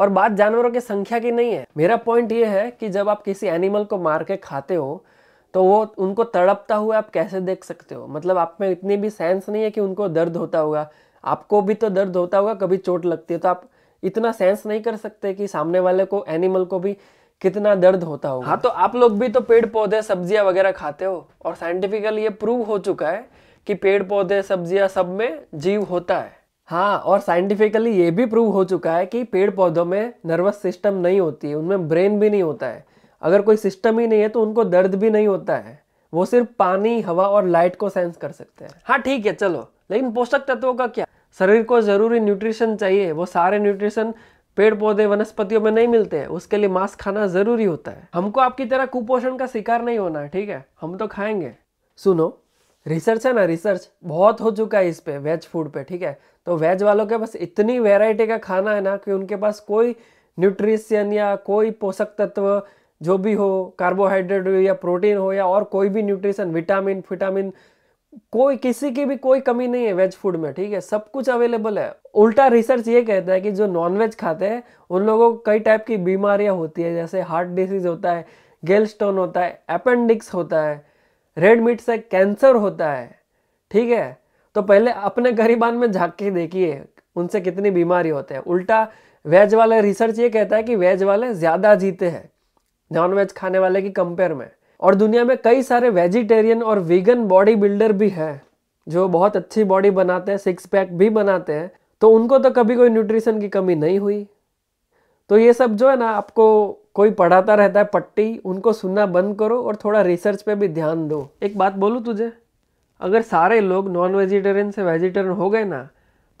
और बात जानवरों की संख्या की नहीं है मेरा पॉइंट ये है कि जब आप किसी एनिमल को मार के खाते हो तो वो उनको तड़पता हुआ आप कैसे देख सकते हो मतलब आप में इतनी भी सेंस नहीं है कि उनको दर्द होता होगा आपको भी तो दर्द होता होगा कभी चोट लगती है तो आप इतना सेंस नहीं कर सकते कि सामने वाले को एनिमल को भी कितना दर्द होता होगा हाँ तो आप लोग भी तो पेड़ पौधे सब्जियां वगैरह खाते हो और साइंटिफिकली ये प्रूव हो चुका है कि पेड़ पौधे सब्जियां सब में जीव होता है हाँ और साइंटिफिकली ये भी प्रूव हो चुका है कि पेड़ पौधों में नर्वस सिस्टम नहीं होती है उनमें ब्रेन भी नहीं होता है अगर कोई सिस्टम ही नहीं है तो उनको दर्द भी नहीं होता है वो सिर्फ पानी हवा और लाइट को सेंस कर सकते हैं हाँ ठीक है चलो लेकिन पोषक तत्वों का क्या शरीर को ज़रूरी न्यूट्रिशन चाहिए वो सारे न्यूट्रिशन पेड़ पौधे वनस्पतियों में नहीं मिलते हैं उसके लिए मांस खाना ज़रूरी होता है हमको आपकी तरह कुपोषण का शिकार नहीं होना है ठीक है हम तो खाएंगे सुनो रिसर्च है ना रिसर्च बहुत हो चुका है इस पर वेज फूड पे ठीक है तो वेज वालों के पास इतनी वेराइटी का खाना है ना कि उनके पास कोई न्यूट्रिशन या कोई पोषक तत्व जो भी हो कार्बोहाइड्रेट हो या प्रोटीन हो या और कोई भी न्यूट्रिशन विटामिन फिटामिन कोई किसी की भी कोई कमी नहीं है वेज फूड में ठीक है सब कुछ अवेलेबल है उल्टा रिसर्च ये कहता है कि जो नॉनवेज खाते हैं उन लोगों को कई टाइप की बीमारियां होती है जैसे हार्ट डिसीज होता है गेल स्टोन होता है अपेंडिक्स होता है रेड मीट से कैंसर होता है ठीक है तो पहले अपने गरीबान में झाँक के देखिए उनसे कितनी बीमारी होते हैं उल्टा वेज वाले रिसर्च ये कहता है कि वेज वाले ज़्यादा जीते हैं नॉन वेज खाने वाले की कंपेयर में और दुनिया में कई सारे वेजिटेरियन और वीगन बॉडी बिल्डर भी हैं जो बहुत अच्छी बॉडी बनाते हैं सिक्स पैक भी बनाते हैं तो उनको तो कभी कोई न्यूट्रिशन की कमी नहीं हुई तो ये सब जो है ना आपको कोई पढ़ाता रहता है पट्टी उनको सुनना बंद करो और थोड़ा रिसर्च पे भी ध्यान दो एक बात बोलूँ तुझे अगर सारे लोग नॉन वेजिटेरियन से वेजिटेरियन हो गए ना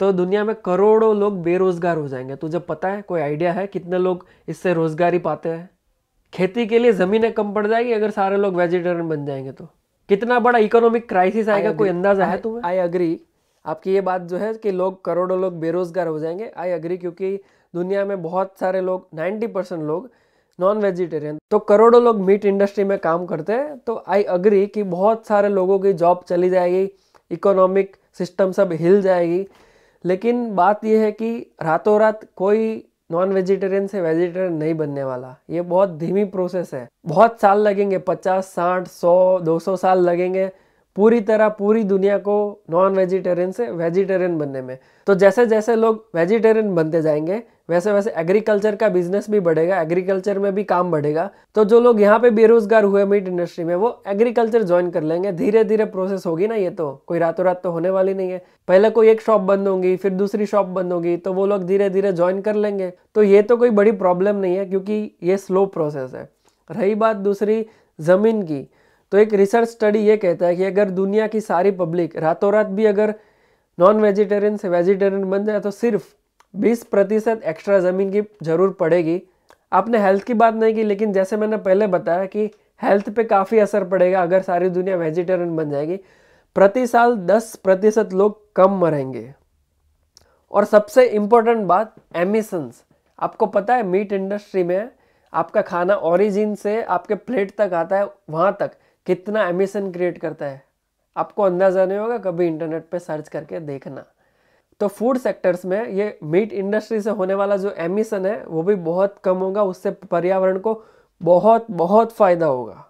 तो दुनिया में करोड़ों लोग बेरोज़गार हो जाएंगे तुझे पता है कोई आइडिया है कितने लोग इससे रोज़गारी पाते हैं खेती के लिए ज़मीनें कम पड़ जाएगी अगर सारे लोग वेजिटेरियन बन जाएंगे तो कितना बड़ा इकोनॉमिक क्राइसिस आएगा कोई अंदाज़ा है तुम्हें आई अग्री आपकी ये बात जो है कि लोग करोड़ों लोग बेरोज़गार हो जाएंगे आई अग्री क्योंकि दुनिया में बहुत सारे लोग नाइन्टी परसेंट लोग नॉन वेजिटेरियन तो करोड़ों लोग मीट इंडस्ट्री में काम करते हैं तो आई अग्री कि बहुत सारे लोगों की जॉब चली जाएगी इकोनॉमिक सिस्टम सब हिल जाएगी लेकिन बात यह है कि रातों रात कोई नॉन वेजिटेरियन से वेजिटेरियन नहीं बनने वाला ये बहुत धीमी प्रोसेस है बहुत साल लगेंगे पचास साठ सौ दो सौ साल लगेंगे पूरी तरह पूरी दुनिया को नॉन वेजिटेरियन से वेजिटेरियन बनने में तो जैसे जैसे लोग वेजिटेरियन बनते जाएंगे वैसे वैसे एग्रीकल्चर का बिजनेस भी बढ़ेगा एग्रीकल्चर में भी काम बढ़ेगा तो जो लोग यहाँ पे बेरोजगार हुए मीट इंडस्ट्री में वो एग्रीकल्चर ज्वाइन कर लेंगे धीरे धीरे प्रोसेस होगी ना ये तो कोई रातों रात तो होने वाली नहीं है पहले कोई एक शॉप बंद होगी फिर दूसरी शॉप बंद होगी तो वो लोग धीरे धीरे ज्वाइन कर लेंगे तो ये तो कोई बड़ी प्रॉब्लम नहीं है क्योंकि ये स्लो प्रोसेस है रही बात दूसरी ज़मीन की तो एक रिसर्च स्टडी ये कहता है कि अगर दुनिया की सारी पब्लिक रातों रात भी अगर नॉन वेजिटेरियन से वेजिटेरियन बन जाए तो सिर्फ बीस प्रतिशत एक्स्ट्रा ज़मीन की ज़रूर पड़ेगी आपने हेल्थ की बात नहीं की लेकिन जैसे मैंने पहले बताया कि हेल्थ पे काफ़ी असर पड़ेगा अगर सारी दुनिया वेजिटेरियन बन जाएगी प्रति साल 10 प्रतिशत लोग कम मरेंगे और सबसे इम्पोर्टेंट बात एमिशंस आपको पता है मीट इंडस्ट्री में आपका खाना ओरिजिन से आपके प्लेट तक आता है वहाँ तक कितना एमिशन क्रिएट करता है आपको अंदाज़ा नहीं होगा कभी इंटरनेट पे सर्च करके देखना तो फूड सेक्टर्स में ये मीट इंडस्ट्री से होने वाला जो एमिशन है वो भी बहुत कम होगा उससे पर्यावरण को बहुत बहुत फ़ायदा होगा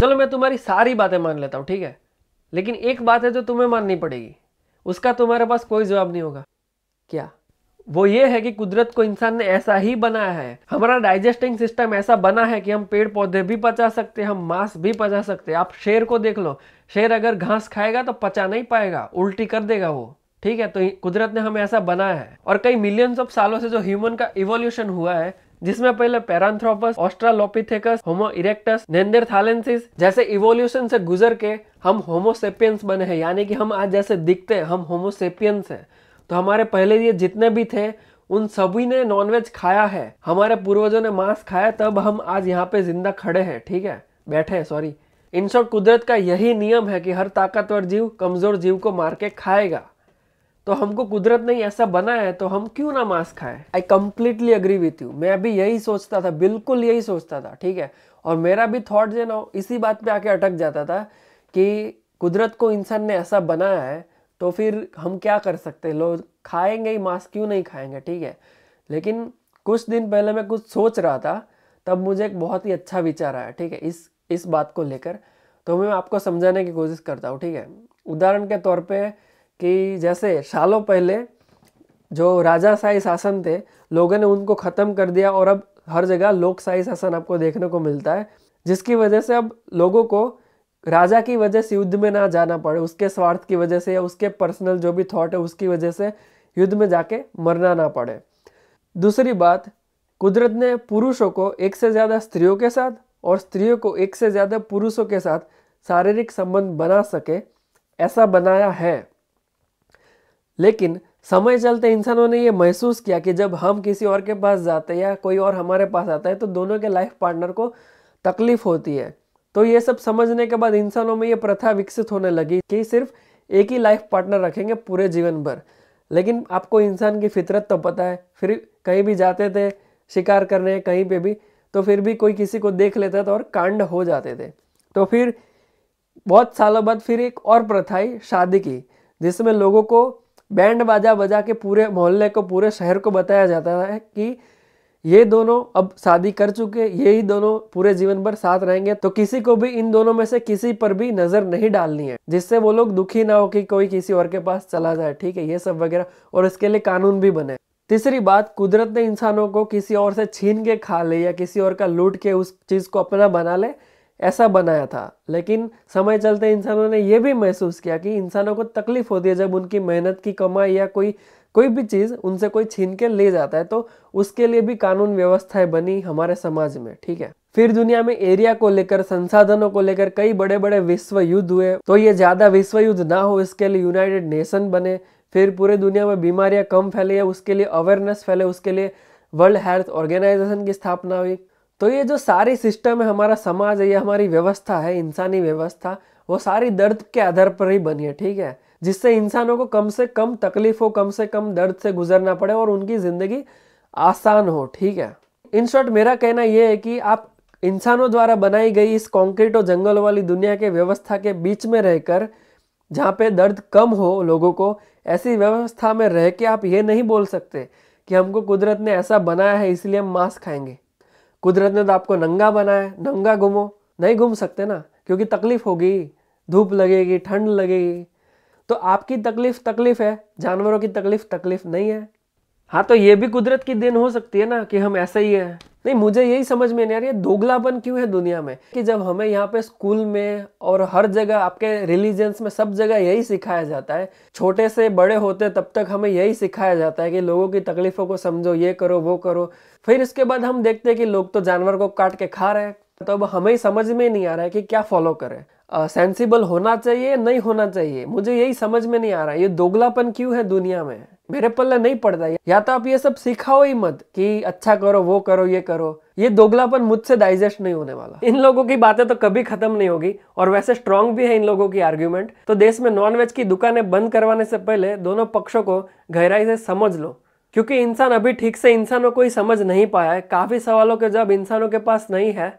चलो मैं तुम्हारी सारी बातें मान लेता हूँ ठीक है लेकिन एक बात है जो तुम्हें माननी पड़ेगी उसका तुम्हारे पास कोई जवाब नहीं होगा क्या वो ये है कि कुदरत को इंसान ने ऐसा ही बनाया है हमारा डाइजेस्टिंग सिस्टम ऐसा बना है कि हम पेड़ पौधे भी पचा सकते हैं हम मांस भी पचा सकते हैं आप शेर को देख लो शेर अगर घास खाएगा तो पचा नहीं पाएगा उल्टी कर देगा वो ठीक है तो कुदरत ने हमें ऐसा बनाया है और कई मिलियंस ऑफ सालों से जो ह्यूमन का इवोल्यूशन हुआ है जिसमें पहले पेरान्थ्रोपस ऑस्ट्रालोपिथेकस होमो इरेक्टस नेंडरथालेंसिस जैसे इवोल्यूशन से गुजर के हम होमोसेपियंस बने हैं यानी कि हम आज जैसे दिखते हैं हम होमोसेपियंस हैं तो हमारे पहले ये जितने भी थे उन सभी ने नॉनवेज खाया है हमारे पूर्वजों ने मांस खाया तब हम आज यहाँ पे जिंदा खड़े हैं ठीक है बैठे हैं सॉरी इन शॉर्ट कुदरत का यही नियम है कि हर ताकतवर जीव कमज़ोर जीव को मार के खाएगा तो हमको कुदरत ने ऐसा बनाया है तो हम क्यों ना मांस खाएं I completely agree with you मैं भी यही सोचता था बिल्कुल यही सोचता था ठीक है और मेरा भी थॉट जो ना इसी बात पे आके अटक जाता था कि कुदरत को इंसान ने ऐसा बनाया है तो फिर हम क्या कर सकते हैं लोग खाएंगे ही मांस क्यों नहीं खाएंगे ठीक है लेकिन कुछ दिन पहले मैं कुछ सोच रहा था तब मुझे एक बहुत ही अच्छा विचार आया ठीक है इस इस बात को लेकर तो मैं आपको समझाने की कोशिश करता हूँ ठीक है उदाहरण के तौर पे कि जैसे सालों पहले जो राजाशाही शासन थे लोगों ने उनको ख़त्म कर दिया और अब हर जगह लोकशाही शासन आपको देखने को मिलता है जिसकी वजह से अब लोगों को राजा की वजह से युद्ध में ना जाना पड़े उसके स्वार्थ की वजह से या उसके पर्सनल जो भी थॉट है उसकी वजह से युद्ध में जाके मरना ना पड़े दूसरी बात कुदरत ने पुरुषों को एक से ज़्यादा स्त्रियों के साथ और स्त्रियों को एक से ज़्यादा पुरुषों के साथ शारीरिक संबंध बना सके ऐसा बनाया है लेकिन समय चलते इंसानों ने ये महसूस किया कि जब हम किसी और के पास जाते हैं या कोई और हमारे पास आता है तो दोनों के लाइफ पार्टनर को तकलीफ होती है तो ये सब समझने के बाद इंसानों में ये प्रथा विकसित होने लगी कि सिर्फ एक ही लाइफ पार्टनर रखेंगे पूरे जीवन भर लेकिन आपको इंसान की फितरत तो पता है फिर कहीं भी जाते थे शिकार करने कहीं पे भी तो फिर भी कोई किसी को देख लेता था और कांड हो जाते थे तो फिर बहुत सालों बाद फिर एक और प्रथा आई शादी की जिसमें लोगों को बैंड बाजा बजा के पूरे मोहल्ले को पूरे शहर को बताया जाता है कि ये दोनों अब शादी कर चुके ये ही दोनों पूरे जीवन भर साथ रहेंगे तो किसी को भी इन दोनों में से किसी पर भी नजर नहीं डालनी है जिससे वो लोग दुखी ना हो कि कोई किसी और के पास चला जाए ठीक है ये सब वगैरह और इसके लिए कानून भी बने तीसरी बात कुदरत ने इंसानों को किसी और से छीन के खा ले या किसी और का लूट के उस चीज को अपना बना ले ऐसा बनाया था लेकिन समय चलते इंसानों ने यह भी महसूस किया कि इंसानों को तकलीफ होती है जब उनकी मेहनत की कमाई या कोई कोई भी चीज़ उनसे कोई छीन के ले जाता है तो उसके लिए भी कानून व्यवस्थाएं बनी हमारे समाज में ठीक है फिर दुनिया में एरिया को लेकर संसाधनों को लेकर कई बड़े बड़े विश्व युद्ध हुए तो ये ज़्यादा विश्व युद्ध ना हो इसके लिए यूनाइटेड नेशन बने फिर पूरे दुनिया में बीमारियां कम फैले उसके लिए अवेयरनेस फैले उसके लिए वर्ल्ड हेल्थ ऑर्गेनाइजेशन की स्थापना हुई तो ये जो सारी सिस्टम है हमारा समाज है ये हमारी व्यवस्था है इंसानी व्यवस्था वो सारी दर्द के आधार पर ही बनी है ठीक है जिससे इंसानों को कम से कम तकलीफ हो कम से कम दर्द से गुजरना पड़े और उनकी ज़िंदगी आसान हो ठीक है इन शॉर्ट मेरा कहना यह है कि आप इंसानों द्वारा बनाई गई इस कॉन्क्रीट और जंगल वाली दुनिया के व्यवस्था के बीच में रहकर जहाँ पे दर्द कम हो लोगों को ऐसी व्यवस्था में रह के आप ये नहीं बोल सकते कि हमको कुदरत ने ऐसा बनाया है इसलिए हम मांस खाएंगे कुदरत ने तो आपको नंगा बनाया नंगा घूमो नहीं घूम सकते ना क्योंकि तकलीफ होगी धूप लगेगी ठंड लगेगी तो आपकी तकलीफ तकलीफ है जानवरों की तकलीफ तकलीफ नहीं है हाँ तो ये भी कुदरत की देन हो सकती है ना कि हम ऐसे ही हैं नहीं मुझे यही समझ में नहीं आ रही है दोगलापन क्यों है दुनिया में कि जब हमें यहाँ पे स्कूल में और हर जगह आपके रिलीजन्स में सब जगह यही सिखाया जाता है छोटे से बड़े होते तब तक हमें यही सिखाया जाता है कि लोगों की तकलीफों को समझो ये करो वो करो फिर इसके बाद हम देखते हैं कि लोग तो जानवर को काट के खा रहे हैं तो अब हमें समझ में नहीं आ रहा है कि क्या फॉलो करें सेंसिबल होना चाहिए नहीं होना चाहिए मुझे यही समझ में नहीं आ रहा है ये दोगलापन क्यों है दुनिया में मेरे पल्ले नहीं पड़ता या तो आप ये सब सिखाओ ही मत कि अच्छा करो वो करो ये करो ये दोगलापन मुझसे डाइजेस्ट नहीं होने वाला इन लोगों की बातें तो कभी खत्म नहीं होगी और वैसे स्ट्रांग भी है इन लोगों की आर्ग्यूमेंट तो देश में नॉनवेज की दुकानें बंद करवाने से पहले दोनों पक्षों को गहराई से समझ लो क्योंकि इंसान अभी ठीक से इंसानों को ही समझ नहीं पाया है काफ़ी सवालों के जब इंसानों के पास नहीं है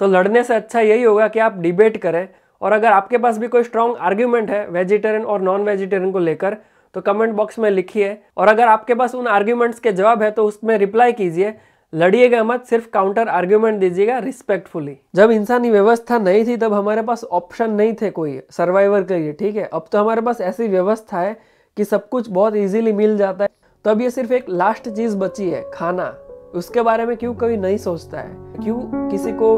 तो लड़ने से अच्छा यही होगा कि आप डिबेट करें और अगर आपके पास भी कोई स्ट्रॉन्ग आर्ग्यूमेंट है वेजिटेरियन और नॉन वेजिटेरियन को लेकर तो कमेंट बॉक्स में लिखिए और अगर आपके पास उन आर्ग्यूमेंट्स के जवाब है तो उसमें रिप्लाई कीजिए लड़िएगा मत सिर्फ काउंटर आर्ग्यूमेंट दीजिएगा रिस्पेक्टफुली जब इंसानी व्यवस्था नहीं थी तब हमारे पास ऑप्शन नहीं थे कोई सर्वाइवर के लिए ठीक है अब तो हमारे पास ऐसी व्यवस्था है कि सब कुछ बहुत इजीली मिल जाता है तो अब ये सिर्फ एक लास्ट चीज़ बची है खाना उसके बारे में क्यों कोई नहीं सोचता है क्यों किसी को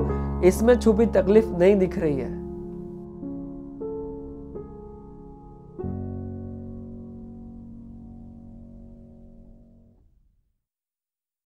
इसमें छुपी तकलीफ नहीं दिख रही है